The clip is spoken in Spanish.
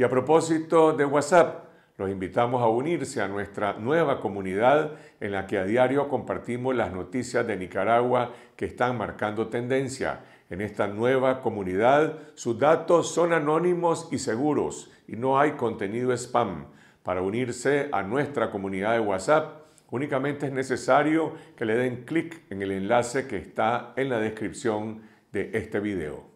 Y a propósito de WhatsApp, los invitamos a unirse a nuestra nueva comunidad en la que a diario compartimos las noticias de Nicaragua que están marcando tendencia. En esta nueva comunidad sus datos son anónimos y seguros y no hay contenido spam. Para unirse a nuestra comunidad de WhatsApp, únicamente es necesario que le den clic en el enlace que está en la descripción de este video.